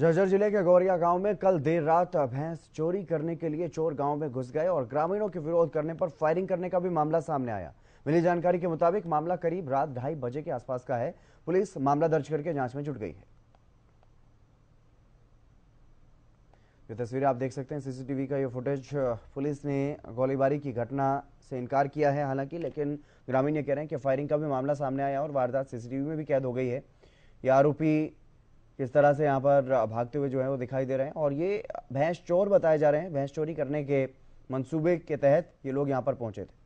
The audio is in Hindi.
झज्जर जिले के गौरिया गांव में कल देर रात भैंस चोरी करने के लिए चोर गांव में घुस गए और ग्रामीणों के विरोध करने पर फायरिंग करने का भी मामला सामने आया मिली जानकारी के मुताबिक मामला करीब रात ढाई बजे के आसपास का है पुलिस मामला दर्ज करके जांच में जुट गई है ये तस्वीरें आप देख सकते हैं सीसीटीवी का ये फुटेज पुलिस ने गोलीबारी की घटना से इनकार किया है हालांकि लेकिन ग्रामीण ये कह रहे हैं कि फायरिंग का भी मामला सामने आया और वारदात सीसीटीवी में भी कैद हो गई है ये आरोपी किस तरह से यहाँ पर भागते हुए जो है वो दिखाई दे रहे हैं और ये भैंस चोर बताए जा रहे हैं भैंस चोरी करने के मंसूबे के तहत ये लोग यहाँ पर पहुंचे थे